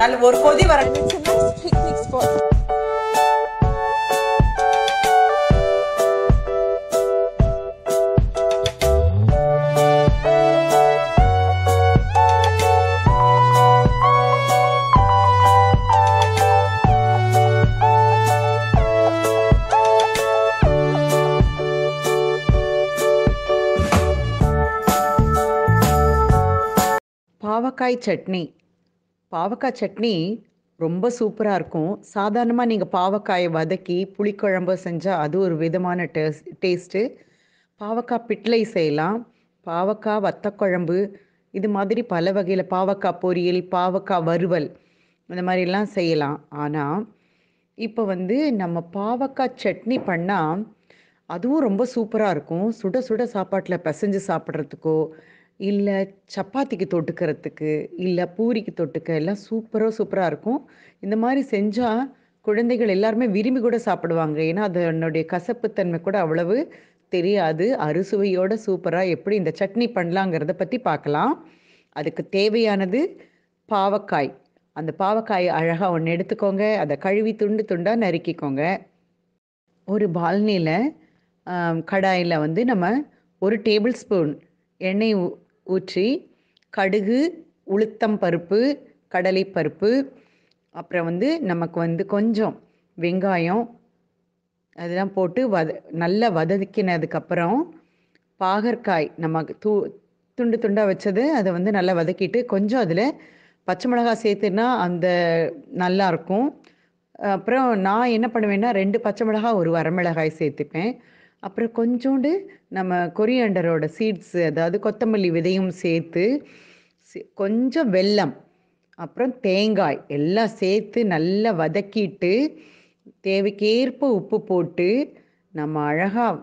நல்ல ஒரு கொதி வர பாவக்காய் சட்னி பாவக்காய் சட்னி ரொம்ப சூப்பராக இருக்கும் சாதாரணமாக நீங்கள் பாவக்காயை வதக்கி புளிக்குழம்பு செஞ்சால் அது ஒரு விதமான டேஸ் டேஸ்ட்டு பாவக்காய் பிட்லை செய்யலாம் பாவக்காய் வத்தக்குழம்பு இது மாதிரி பல வகையில் பாவக்காய் பொரியல் பாவக்காய் வறுவல் இந்த மாதிரிலாம் செய்யலாம் ஆனால் இப்போ வந்து நம்ம பாவக்காய் சட்னி பண்ணால் அதுவும் ரொம்ப சூப்பராக இருக்கும் சுட சுட சாப்பாட்டில் பிசைஞ்சு சாப்பிட்றதுக்கோ இல்லை சப்பாத்திக்கு தொட்டுக்கிறதுக்கு இல்லை பூரிக்கு தொட்டுக்க எல்லாம் சூப்பராக சூப்பராக இருக்கும் இந்த மாதிரி செஞ்சால் குழந்தைகள் எல்லாருமே விரும்பி கூட சாப்பிடுவாங்க ஏன்னா அதனுடைய கசப்புத்தன்மை கூட அவ்வளவு தெரியாது அறுசுவையோட சூப்பராக எப்படி இந்த சட்னி பண்ணலாங்கிறத பற்றி பார்க்கலாம் அதுக்கு தேவையானது பாவக்காய் அந்த பாவக்காய் அழகாக ஒன்று எடுத்துக்கோங்க அதை கழுவி துண்டு துண்டாக நறுக்கிக்கோங்க ஒரு பால்னியில் கடாயில் வந்து நம்ம ஒரு டேபிள் ஸ்பூன் எண்ணெய் ஊற்றி கடுகு உளுத்தம் பருப்பு கடலை பருப்பு அப்புறம் வந்து நமக்கு வந்து கொஞ்சம் வெங்காயம் அதெல்லாம் போட்டு வத நல்லா வதக்கினதுக்கப்புறம் பாகற்காய் நம்ம தூ துண்டு துண்டாக வச்சது அதை வந்து நல்லா வதக்கிட்டு கொஞ்சம் அதில் பச்சை மிளகாய் சேர்த்துனா அந்த நல்லாயிருக்கும் அப்புறம் நான் என்ன பண்ணுவேன்னா ரெண்டு பச்சை மிளகா ஒரு வரமிளகாய் சேர்த்துப்பேன் அப்புறம் கொஞ்சோண்டு நம்ம கொரியண்டரோட சீட்ஸ் அதாவது கொத்தமல்லி விதையும் சேர்த்து கொஞ்சம் வெல்லம் அப்புறம் தேங்காய் எல்லாம் சேர்த்து நல்லா வதக்கிட்டு தேவைக்கேற்ப உப்பு போட்டு நம்ம அழகாக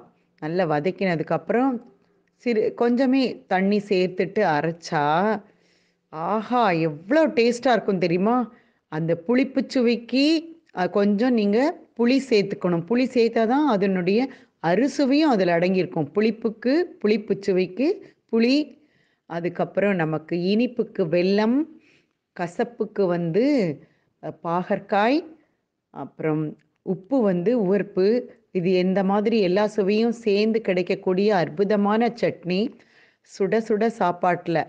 நல்லா வதக்கினதுக்கப்புறம் சிறு கொஞ்சமே தண்ணி சேர்த்துட்டு அரைச்சா ஆஹா எவ்வளோ டேஸ்ட்டாக இருக்கும் தெரியுமா அந்த புளிப்பு சுவைக்கு கொஞ்சம் நீங்கள் புளி சேர்த்துக்கணும் புளி சேர்த்தா தான் அதனுடைய அறுசுவையும் அதில் அடங்கியிருக்கும் புளிப்புக்கு புளிப்பு சுவைக்கு புளி அதுக்கப்புறம் நமக்கு இனிப்புக்கு வெல்லம் கசப்புக்கு வந்து பாகற்காய் அப்புறம் உப்பு வந்து உவர்ப்பு இது எந்த மாதிரி எல்லா சுவையும் சேர்ந்து கிடைக்கக்கூடிய அற்புதமான சட்னி சுட சுட சாப்பாட்டில்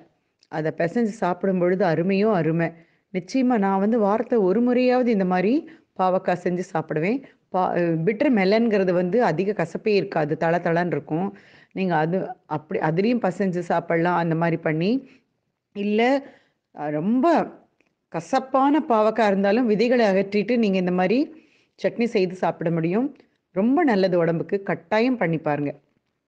அதை பிசைஞ்சு சாப்பிடும் பொழுது அருமையும் அருமை நிச்சயமாக நான் வந்து வாரத்தை ஒரு முறையாவது இந்த மாதிரி பாவக்காய் செஞ்சு சாப்பிடுவேன் பா பிட்டர் மெலன்கிறது வந்து அதிக கசப்பே இருக்காது தள தளன்னு இருக்கும் நீங்கள் அது அப்படி அதுலேயும் பசைஞ்சு சாப்பிட்லாம் அந்த மாதிரி பண்ணி இல்லை ரொம்ப கசப்பான பாவக்காய் இருந்தாலும் விதைகளை அகற்றிட்டு நீங்கள் இந்த மாதிரி சட்னி செய்து சாப்பிட முடியும் ரொம்ப நல்லது உடம்புக்கு கட்டாயம் பண்ணி பாருங்கள்